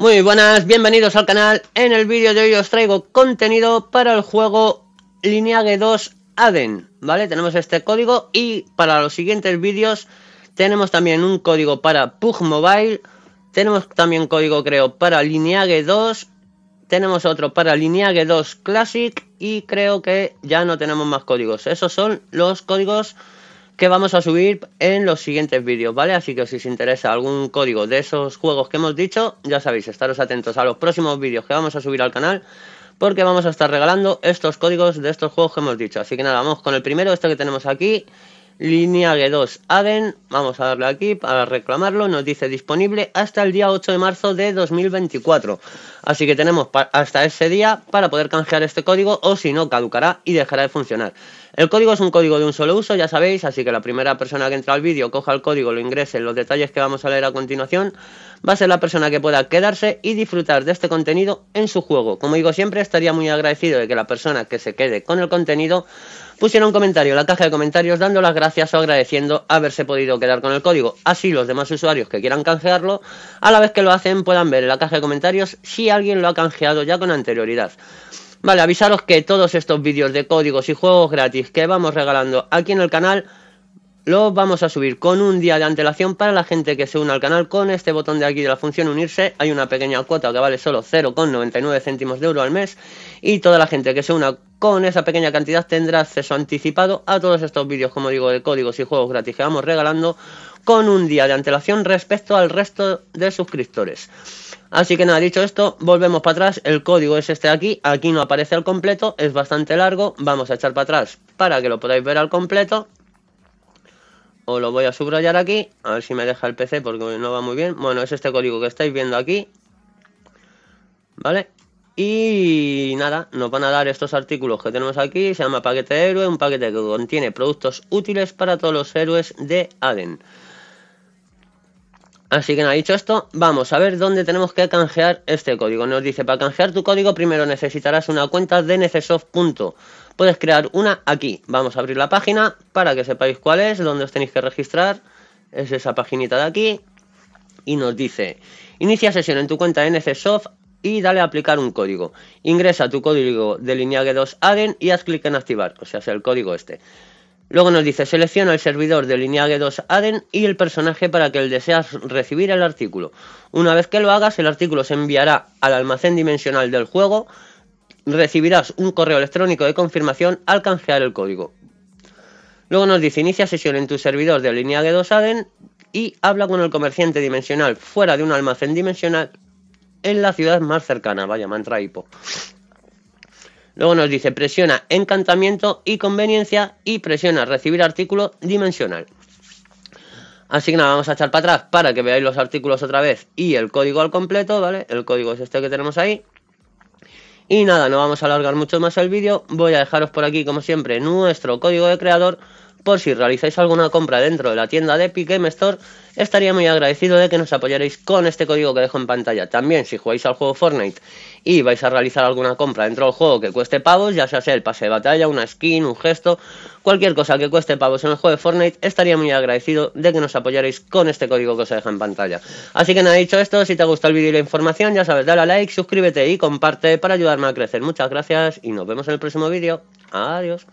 Muy buenas, bienvenidos al canal. En el vídeo de hoy os traigo contenido para el juego Lineage 2 Aden, ¿vale? Tenemos este código y para los siguientes vídeos tenemos también un código para Pug Mobile, tenemos también código creo para Lineage 2, tenemos otro para Lineage 2 Classic y creo que ya no tenemos más códigos. Esos son los códigos que vamos a subir en los siguientes vídeos, ¿vale? Así que si os interesa algún código de esos juegos que hemos dicho, ya sabéis, estaros atentos a los próximos vídeos que vamos a subir al canal, porque vamos a estar regalando estos códigos de estos juegos que hemos dicho. Así que nada, vamos con el primero, este que tenemos aquí, Línea G2 Aden, vamos a darle aquí para reclamarlo, nos dice disponible hasta el día 8 de marzo de 2024. Así que tenemos hasta ese día para poder canjear este código o si no caducará y dejará de funcionar. El código es un código de un solo uso, ya sabéis, así que la primera persona que entra al vídeo, coja el código, lo ingrese en los detalles que vamos a leer a continuación, va a ser la persona que pueda quedarse y disfrutar de este contenido en su juego. Como digo siempre, estaría muy agradecido de que la persona que se quede con el contenido pusiera un comentario en la caja de comentarios dando las gracias gracias agradeciendo haberse podido quedar con el código. Así los demás usuarios que quieran canjearlo, a la vez que lo hacen, puedan ver en la caja de comentarios si alguien lo ha canjeado ya con anterioridad. Vale, avisaros que todos estos vídeos de códigos y juegos gratis que vamos regalando aquí en el canal lo vamos a subir con un día de antelación para la gente que se una al canal con este botón de aquí de la función unirse. Hay una pequeña cuota que vale solo 0,99 céntimos de euro al mes y toda la gente que se una con esa pequeña cantidad tendrá acceso anticipado a todos estos vídeos, como digo, de códigos y juegos gratis que vamos regalando con un día de antelación respecto al resto de suscriptores. Así que nada, dicho esto, volvemos para atrás, el código es este de aquí, aquí no aparece al completo, es bastante largo, vamos a echar para atrás para que lo podáis ver al completo os lo voy a subrayar aquí, a ver si me deja el PC porque no va muy bien. Bueno, es este código que estáis viendo aquí, ¿vale? Y nada, nos van a dar estos artículos que tenemos aquí, se llama paquete de héroe, un paquete que contiene productos útiles para todos los héroes de Aden. Así que nada, dicho esto, vamos a ver dónde tenemos que canjear este código. Nos dice, para canjear tu código primero necesitarás una cuenta de Puedes crear una aquí. Vamos a abrir la página para que sepáis cuál es, dónde os tenéis que registrar. Es esa paginita de aquí. Y nos dice, inicia sesión en tu cuenta de Necesoft y dale a aplicar un código. Ingresa tu código de lineage 2 aden y haz clic en activar, o sea, es el código este. Luego nos dice, selecciona el servidor de lineage 2 ADEN y el personaje para que el deseas recibir el artículo. Una vez que lo hagas, el artículo se enviará al almacén dimensional del juego, recibirás un correo electrónico de confirmación al canjear el código. Luego nos dice, inicia sesión en tu servidor de lineage 2 ADEN y habla con el comerciante dimensional fuera de un almacén dimensional en la ciudad más cercana. Vaya, mantra hipo Luego nos dice presiona encantamiento y conveniencia y presiona recibir artículo dimensional. Así que nada, vamos a echar para atrás para que veáis los artículos otra vez y el código al completo, ¿vale? El código es este que tenemos ahí. Y nada, no vamos a alargar mucho más el vídeo. Voy a dejaros por aquí, como siempre, nuestro código de creador por si realizáis alguna compra dentro de la tienda de Epic Game Store, estaría muy agradecido de que nos apoyaréis con este código que dejo en pantalla. También, si jugáis al juego Fortnite y vais a realizar alguna compra dentro del juego que cueste pavos, ya sea el pase de batalla, una skin, un gesto, cualquier cosa que cueste pavos en el juego de Fortnite, estaría muy agradecido de que nos apoyaréis con este código que os deja en pantalla. Así que nada, dicho esto, si te gustó el vídeo y la información, ya sabes, dale a like, suscríbete y comparte para ayudarme a crecer. Muchas gracias y nos vemos en el próximo vídeo. Adiós.